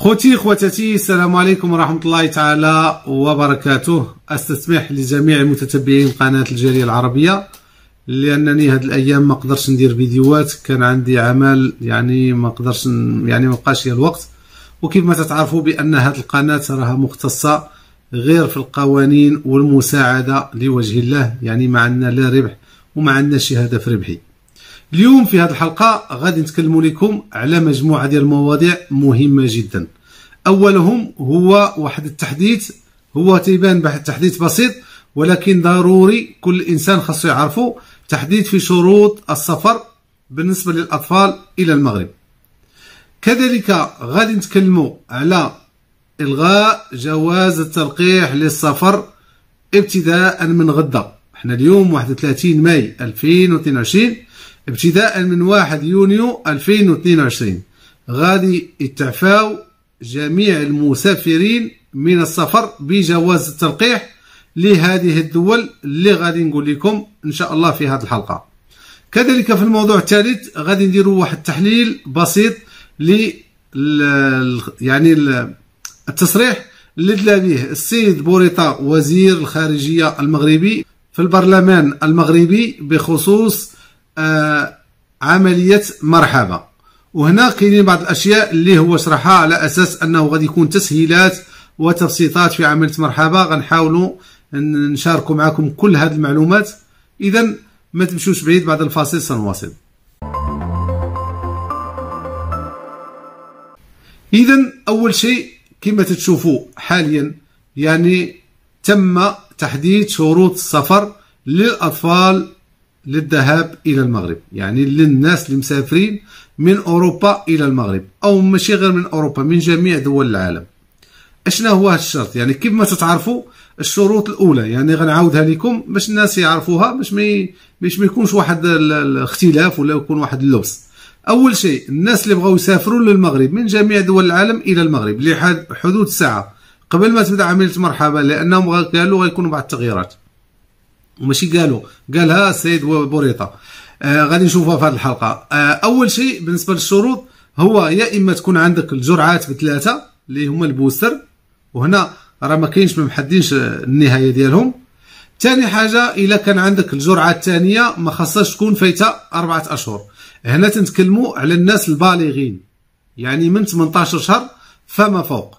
خوتي خواتاتي السلام عليكم ورحمه الله تعالى وبركاته استسمح لجميع المتتبعين قناه الجاليه العربيه لانني هاد الايام ما قدرش ندير فيديوهات كان عندي عمل يعني ما قدرش يعني ما بقاش لي الوقت وكيف ما تتعرفوا بان هاد القناه راها مختصه غير في القوانين والمساعده لوجه الله يعني ما عندنا لا ربح وما عندنا شهادة هدف ربحي اليوم في هذه الحلقه غادي نتكلموا لكم على مجموعه ديال المواضيع مهمه جدا اولهم هو واحد التحديث هو تيبان بحد التحديث بسيط ولكن ضروري كل انسان خاصو يعرفه تحديث في شروط السفر بالنسبه للاطفال الى المغرب كذلك غادي نتكلموا على الغاء جواز التلقيح للسفر ابتداء من غدا حنا اليوم 31 ماي 2022 ابتداء من 1 يونيو 2022 غادي يتعفاو جميع المسافرين من السفر بجواز التلقيح لهذه الدول اللي غادي نقول لكم ان شاء الله في هذه الحلقه كذلك في الموضوع الثالث غادي نديروا واحد التحليل بسيط ل يعني التصريح اللي دلا به السيد بوريطه وزير الخارجيه المغربي في البرلمان المغربي بخصوص آه، عمليه مرحبا وهنا كاينين بعض الاشياء اللي هو شرحها على اساس انه غادي يكون تسهيلات وتبسيطات في عمليه مرحبا غنحاولوا نشاركوا معكم كل هذه المعلومات اذا ما تمشوش بعيد بعد الفاصل سنواصل اذا اول شيء كما تشوفوا حاليا يعني تم تحديد شروط السفر للاطفال للذهاب الى المغرب يعني للناس اللي مسافرين من اوروبا الى المغرب او ماشي غير من اوروبا من جميع دول العالم اشنا هو هذا الشرط يعني كيف ما تتعرفوا الشروط الاولى يعني غنعاودها لكم باش الناس يعرفوها باش ما باش ما يكونش واحد الاختلاف ولا يكون واحد اللبس اول شيء الناس اللي بغاو يسافروا للمغرب من جميع دول العالم الى المغرب لحدود ساعه قبل ما تبدا عمليه مرحبا لانهم قالوا غيكونوا بعض التغييرات ماشي قالوا قالها السيد بوريطه آه غادي نشوفها في هذه الحلقه آه اول شيء بالنسبه للشروط هو يا اما تكون عندك الجرعات بثلاثه اللي هما البوستر وهنا راه ما كاينش ما محددينش النهايه ديالهم ثاني حاجه الا كان عندك الجرعه الثانيه ما خاصهاش تكون فايته أربعة اشهر هنا تنتكلموا على الناس البالغين يعني من 18 شهر فما فوق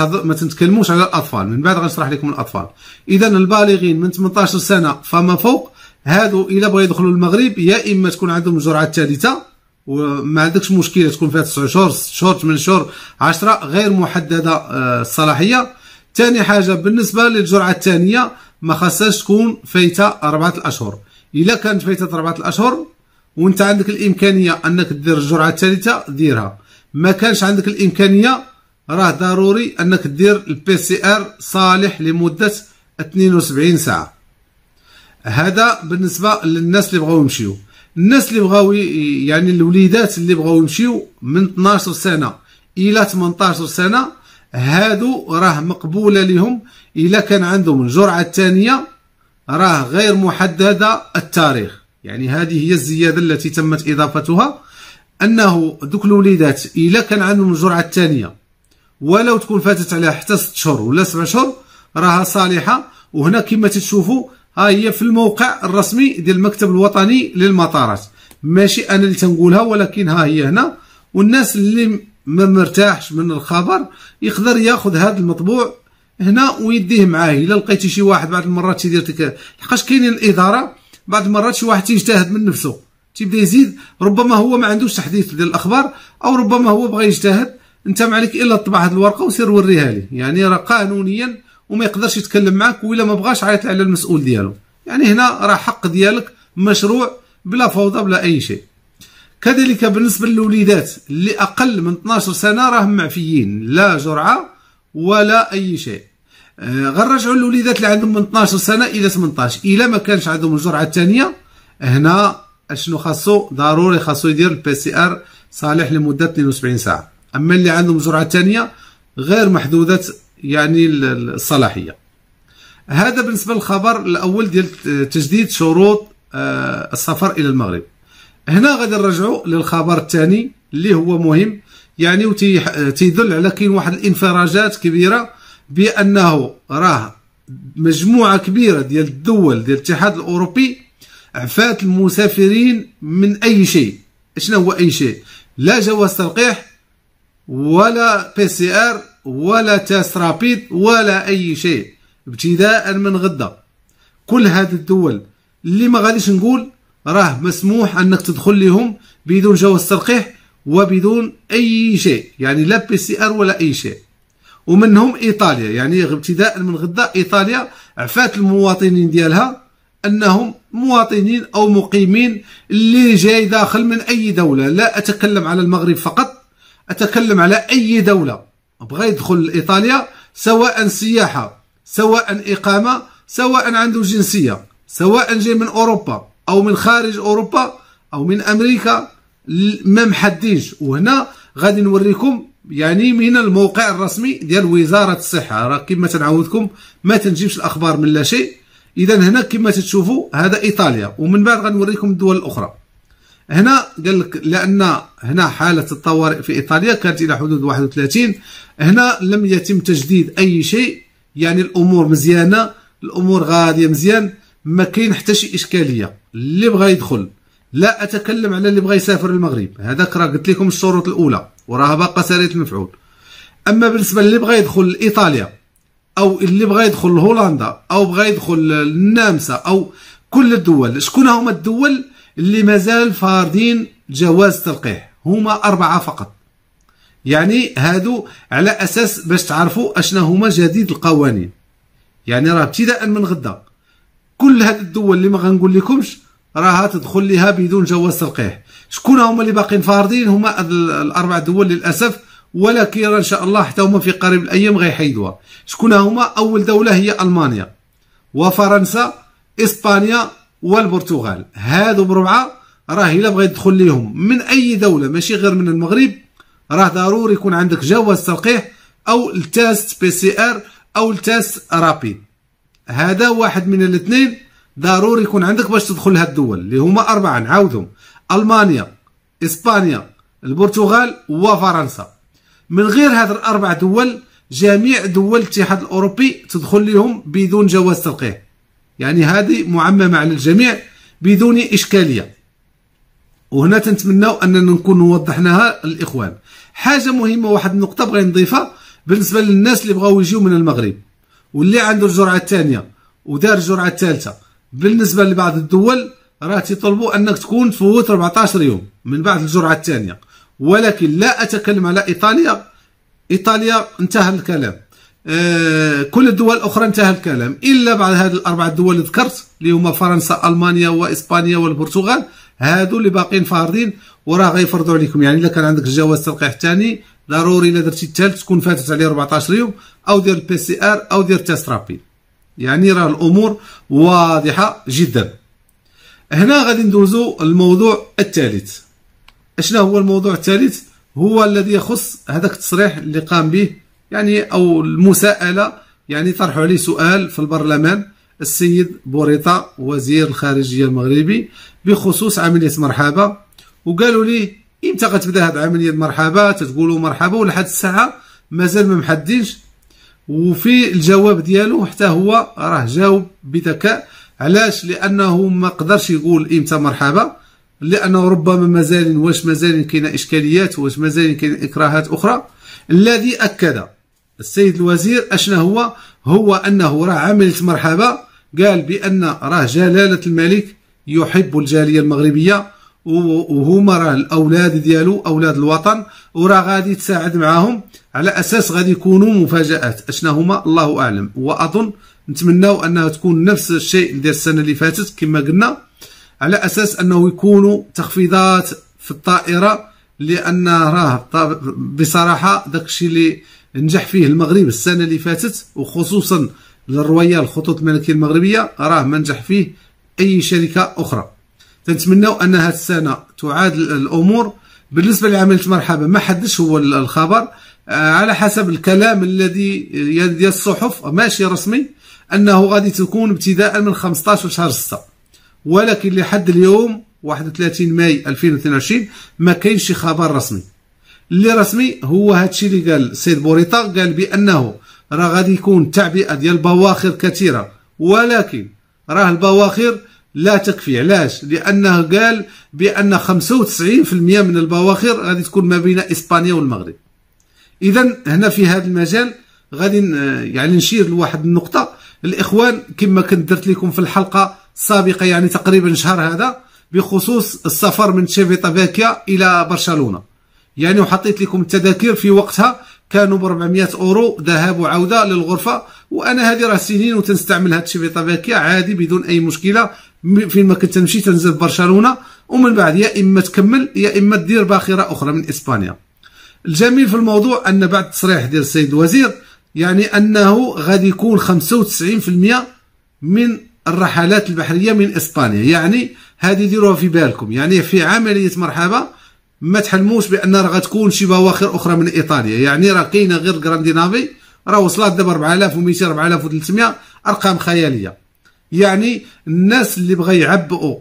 ما تنتكلموش على الاطفال من بعد غنشرح لكم الاطفال اذا البالغين من 18 سنه فما فوق هادو الا بغا يدخلوا المغرب يا اما تكون عندهم الجرعه الثالثه وما عندكش مشكله تكون فيها 9 شهور 6 شهور 8 شهور 10 غير محدده آه، الصلاحيه ثاني حاجه بالنسبه للجرعه الثانيه ما خاصهاش تكون فايته اربعه الاشهر الا كانت فايته اربعه الاشهر وانت عندك الامكانيه انك دير الجرعه الثالثه ديرها ما كانش عندك الامكانيه راه ضروري انك دير البي سي ار صالح لمده 72 ساعه هذا بالنسبه للناس اللي بغاو يمشيو الناس اللي بغاو يعني الوليدات اللي بغاو يمشيو من 12 سنه الى 18 سنه هادو راه مقبوله لهم الا كان عندهم الجرعه الثانيه راه غير محدده التاريخ يعني هذه هي الزياده التي تمت اضافتها انه دوك الوليدات الا كان عندهم الجرعه الثانيه ولو تكون فاتت عليها حتى 6 شهور ولا 7 شهور راها صالحه وهنا كما تشوفوا ها هي في الموقع الرسمي ديال المكتب الوطني للمطارات ماشي انا اللي تنقولها ولكن ها هي هنا والناس اللي ما مرتاحش من الخبر يقدر ياخذ هذا المطبوع هنا ويديه معاه الا لقيتي شي واحد بعض المرات تيدير لك لحقاش كاينين الاداره بعض المرات شي واحد تيجتهد من نفسه تيبدا يزيد ربما هو ما عندوش تحديث ديال الاخبار او ربما هو بغى يجتهد انت ما عليك الا طبع هذه الورقه وسير وريها لي يعني راه قانونيا وما يقدرش يتكلم معك ولا ما بغاش عيط على المسؤول ديالو يعني هنا راه حق ديالك مشروع بلا فوضى بلا اي شيء كذلك بالنسبه للوليدات اللي اقل من 12 سنه راهم معفيين لا جرعه ولا اي شيء آه، غنرجعوا للوليدات اللي عندهم من 12 سنه الى 18 الا ما كانش عندهم الجرعه الثانيه هنا اشنو خاصو ضروري خاصو يدير البي سي ار صالح لمده 72 ساعه اما اللي عندهم جرعه ثانيه غير محدوده يعني الصلاحيه هذا بالنسبه للخبر الاول ديال تجديد شروط آه، السفر الى المغرب هنا غادي نرجعوا للخبر الثاني اللي هو مهم يعني وتيدل على كاين واحد الانفراجات كبيره بانه راه مجموعه كبيره ديال الدول ديال الاتحاد الاوروبي عفات المسافرين من اي شيء شنو هو اي شيء لا جواز تلقيح ولا بي سي ار ولا تيست رابيد ولا اي شيء ابتداء من غدا كل هذه الدول اللي ما غاديش نقول راه مسموح انك تدخل لهم بدون جواز تلقيح وبدون اي شيء يعني لا بي سي ار ولا اي شيء ومنهم ايطاليا يعني ابتداء من غدا ايطاليا عفات المواطنين ديالها انهم مواطنين او مقيمين اللي جاي داخل من اي دوله لا اتكلم على المغرب فقط أتكلم على أي دولة بغى يدخل لإيطاليا سواء سياحة سواء إقامة سواء عنده جنسية سواء جاي من أوروبا أو من خارج أوروبا أو من أمريكا ما محديش وهنا غادي نوريكم يعني من الموقع الرسمي ديال وزارة الصحة راه كما تنعاودكم ما تنجيبش الأخبار من لا شيء إذا هنا كما تشوفوا هذا إيطاليا ومن بعد غنوريكم الدول الأخرى هنا قال لك لان هنا حاله الطوارئ في ايطاليا كانت الى حدود 31 هنا لم يتم تجديد اي شيء يعني الامور مزيانه الامور غاديه مزيان ما كاين حتى شي اشكاليه اللي بغى يدخل لا اتكلم على اللي بغى يسافر المغرب هذاك راه قلت لكم الشروط الاولى وراها باقا ساريه المفعول اما بالنسبه للي بغى يدخل لايطاليا او اللي بغى يدخل لهولندا او بغى يدخل للنامسا او كل الدول شكون هما الدول اللي مازال فاردين جواز تلقيه هما أربعة فقط يعني هادو على أساس باش تعرفوا أشنا هما جديد القوانين يعني راه ابتداء من غدا كل هاد الدول اللي ما غنقول لكمش راها تدخل لها بدون جواز تلقيح شكون هما اللي باقيين فاردين هما الاربع دول للاسف ولكن ان شاء الله حتى هما في قريب الايام غيحيدوها شكون هما اول دوله هي المانيا وفرنسا اسبانيا والبرتغال هادو بربعه راه الا بغيت يدخل ليهم من اي دوله ماشي غير من المغرب راه ضروري يكون عندك جواز تلقيح او التاست بي سي ار او التاست رابيد هذا واحد من الاثنين ضروري يكون عندك باش تدخل لهاد الدول اللي هما اربعه نعاودهم المانيا اسبانيا البرتغال وفرنسا من غير هاد الاربع دول جميع دول الاتحاد الاوروبي تدخل ليهم بدون جواز تلقيح يعني هذه معممة على الجميع بدون إشكالية وهنا تنتمناو أننا نكون وضحناها الإخوان حاجة مهمة واحد النقطة بغي نضيفها بالنسبة للناس اللي بغاو يجيو من المغرب واللي عنده الجرعة الثانية ودار الجرعة الثالثة بالنسبة لبعض الدول راه تيطلبوا أنك تكون تفوت 14 يوم من بعد الجرعة الثانية ولكن لا أتكلم على إيطاليا إيطاليا انتهى الكلام آه، كل الدول الاخرى انتهى الكلام الا بعد هذه الاربعه دول اللي ذكرت اللي هما فرنسا المانيا واسبانيا والبرتغال هادو اللي باقيين فاردين وراه غيفرضوا عليكم يعني الا كان عندك الجواز تلقيح الثاني ضروري الا درتي الثالث تكون فاتت عليه 14 يوم او دير البي سي ار او دير تيست رابيد يعني راه الامور واضحه جدا هنا غادي ندوزو الموضوع الثالث اشنا هو الموضوع الثالث هو الذي يخص هذاك التصريح اللي قام به يعني او المساءله يعني طرحوا عليه سؤال في البرلمان السيد بوريطه وزير الخارجيه المغربي بخصوص عمليه مرحبا وقالوا لي امتى غتبدا هاد عمليه مرحبا تتقولوا مرحبا ولحد الساعه مازال ما محددش وفي الجواب ديالو حتى هو راه جاوب بذكاء علاش لانه ما قدرش يقول امتى مرحبا لانه ربما مازال واش مازال كاين اشكاليات واش مازال كاين اكراهات اخرى الذي اكد السيد الوزير اشنا هو هو انه راه عملت مرحبا قال بان راه جلاله الملك يحب الجاليه المغربيه وهما راه الاولاد ديالو اولاد الوطن وراه غادي تساعد معاهم على اساس غادي يكونوا مفاجات اشنا هما الله اعلم واظن نتمناو انها تكون نفس الشيء ديال السنه اللي فاتت كما قلنا على اساس انه يكونوا تخفيضات في الطائره لان راه بصراحه داكشي اللي نجح فيه المغرب السنه اللي فاتت وخصوصا للرويال خطوط الملكيه المغربيه راه ما نجح فيه اي شركه اخرى تنتمناو ان هذه السنه تعاد الامور بالنسبه لعمليه مرحبا ما حدش هو الخبر آه، على حسب الكلام الذي ديال الصحف ماشي رسمي انه غادي تكون ابتداء من 15 شهر 6 ولكن لحد اليوم 31 ماي 2022 ما كاينش خبر رسمي اللي رسمي هو هادشي اللي قال السيد بوريطا قال بانه راه غادي يكون تعبئه ديال بواخر كثيره ولكن راه البواخر لا تكفي علاش لانه قال بان 95% من البواخر غادي تكون ما بين اسبانيا والمغرب اذا هنا في هذا المجال غادي يعني نشير لواحد النقطه الاخوان كما كنت درت لكم في الحلقه السابقه يعني تقريبا شهر هذا بخصوص السفر من تشيفيتا فيكيا الى برشلونه يعني وحطيت لكم التذاكر في وقتها كانوا ب 400 اورو ذهاب وعوده للغرفه وانا هذه راه سنين وتنستعمل هذا الشيء في طبيعتي عادي بدون اي مشكله فين ما كنت تمشي تنزل برشلونه ومن بعد يا اما تكمل يا اما دير باخره اخرى من اسبانيا الجميل في الموضوع ان بعد التصريح ديال السيد الوزير يعني انه غادي يكون 95% من الرحلات البحريه من اسبانيا يعني هذه ديروها في بالكم يعني في عمليه مرحبا ما تحلموش بان راه غتكون شي بواخر اخرى من ايطاليا يعني راه كاينه غير غراندينافي راه وصلت دابا 4200 4300 ارقام خياليه يعني الناس اللي بغا يعبئوا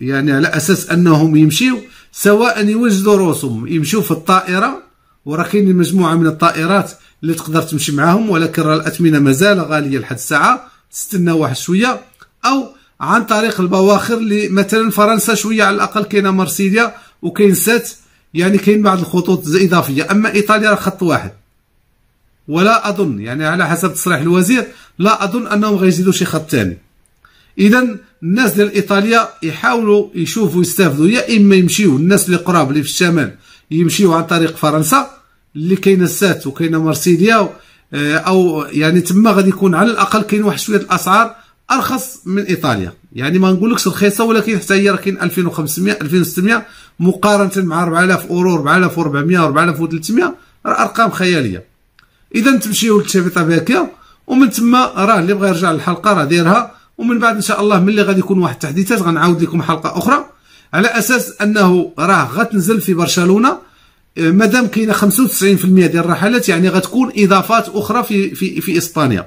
يعني على اساس انهم يمشيو سواء يوجدوا روسهم يمشيو في الطائره وراه كاين مجموعه من الطائرات اللي تقدر تمشي معاهم ولكن راه الاثمنه مازال غاليه لحد الساعه تستنى واحد شويه او عن طريق البواخر اللي مثلا فرنسا شويه على الاقل كاينه مرسيليا وكاين سات يعني كاين بعض الخطوط اضافيه اما ايطاليا خط واحد ولا اظن يعني على حسب تصريح الوزير لا اظن انهم غيزيدوا شي خط ثاني اذا الناس ديال ايطاليا يحاولوا يشوفوا يستافدوا يا اما يمشيو الناس اللي قراب اللي في الشمال يمشيو عن طريق فرنسا اللي كاينه سات وكاينه مارسيليا آه، او يعني تما غادي يكون على الاقل كاين واحد شويه الاسعار ارخص من ايطاليا يعني ما نقولكش رخيصه ولكن حتى هي راه كاين 2500 2600 مقارنه مع 4000 اورو 4400 4300 راه ارقام خياليه اذا تمشيو للشبيطه باكيه ومن تما راه اللي بغى يرجع للحلقه راه دايرها ومن بعد ان شاء الله ملي غادي يكون واحد التحديثات غنعاود لكم حلقه اخرى على اساس انه راه غتنزل في برشلونه آه، مادام كاينه 95% ديال الرحلات يعني غتكون اضافات اخرى في في في اسبانيا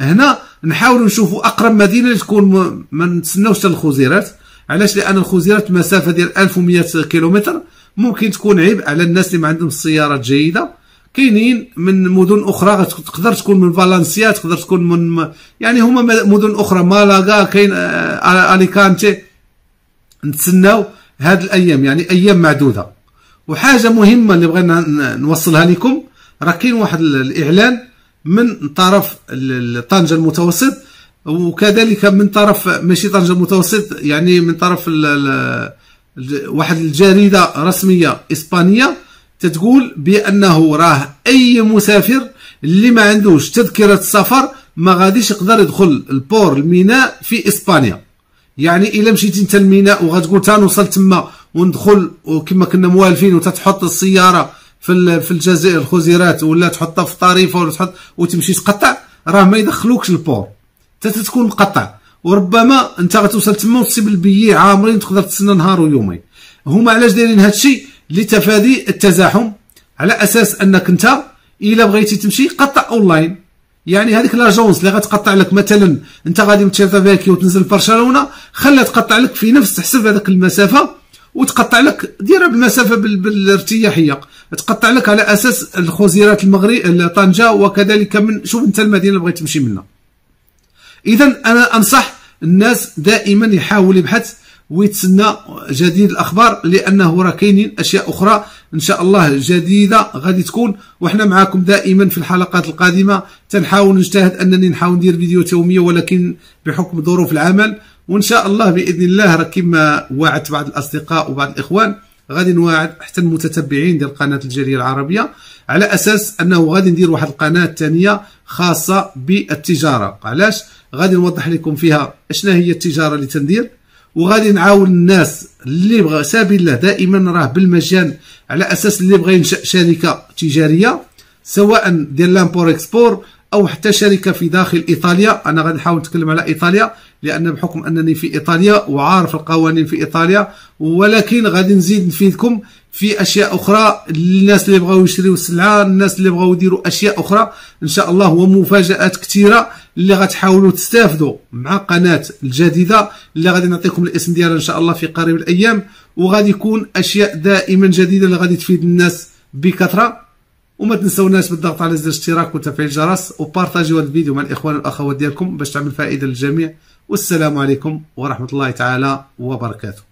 هنا نحاولوا نشوفوا اقرب مدينه اللي تكون ما نتسناوش الخزيرات علاش لان الخزيرات مسافه ديال 1100 كيلومتر ممكن تكون عبء على الناس اللي ما عندهم السيارات جيده كاينين من مدن اخرى تقدر تكون من فالنسيا تقدر تكون من يعني هما مدن اخرى مالاغا كاين آه، آه، اليكانتي نتسناو هاد الايام يعني ايام معدوده وحاجه مهمه اللي بغينا نوصلها لكم راه كاين واحد الاعلان من طرف طنجه المتوسط وكذلك من طرف ماشي طنجة متوسط يعني من طرف ال ال واحد الجريدة رسمية إسبانية تتقول بأنه راه أي مسافر اللي ما عندوش تذكرة السفر ما غاديش يقدر يدخل البور الميناء في إسبانيا يعني إلا مشيتي أنت الميناء وغتقول وصلت تما وندخل وكما كنا موالفين وتتحط السيارة في في الجزائر الخزيرات ولا تحطها في طريفة ولا تحط وتمشي تقطع راه ما يدخلوكش البور حتى تكون مقطع وربما انت غتوصل تما وتصيب البيي عامرين تقدر تسنى نهار ويومين هما علاش دايرين الشيء لتفادي التزاحم على اساس انك انت الا بغيتي تمشي قطع اونلاين يعني هذيك لاجونس اللي غتقطع لك مثلا انت غادي من تشيرتافيكي وتنزل لبرشلونه خليها تقطع لك في نفس تحسب هذيك المسافه وتقطع لك ديرها بالمسافه بالارتياحيه تقطع لك على اساس الخزيرات المغرب طنجه وكذلك من شوف انت المدينه اللي بغيت تمشي منها اذا انا انصح الناس دائما يحاول يبحث ويتسنى جديد الاخبار لانه راه كاينين اشياء اخرى ان شاء الله جديده غادي تكون وحنا معاكم دائما في الحلقات القادمه تنحاول نجتهد انني نحاول ندير فيديو يوميه ولكن بحكم ظروف العمل وان شاء الله باذن الله راه كما وعدت بعض الاصدقاء وبعض الاخوان غادي نواعد حتى المتتبعين ديال قناه الجاليه العربيه على اساس انه غادي ندير واحد القناه ثانيه خاصه بالتجاره علاش غادي نوضح لكم فيها اشنا هي التجاره اللي تندير وغادي نعاون الناس اللي بغى سبيل الله دائما راه بالمجان على اساس اللي بغى ينشا شركه تجاريه سواء ديال لامبور اكسبور او حتى شركه في داخل ايطاليا انا غادي نحاول نتكلم على ايطاليا لان بحكم انني في ايطاليا وعارف القوانين في ايطاليا ولكن غادي نزيد نفيدكم في اشياء اخرى للناس اللي بغاو يشريو السلعه الناس اللي بغاو يديروا اشياء اخرى ان شاء الله ومفاجات كثيره اللي غتحاولوا تستافدوا مع قناه الجديده اللي غادي نعطيكم الاسم ديالها ان شاء الله في قريب الايام وغادي يكون اشياء دائما جديده اللي غادي تفيد الناس بكثره وما تنسوناش بالضغط على زر الاشتراك وتفعيل الجرس وبارطاجيو هذا الفيديو مع الاخوان والاخوات ديالكم باش تعمل فائده للجميع والسلام عليكم ورحمه الله تعالى وبركاته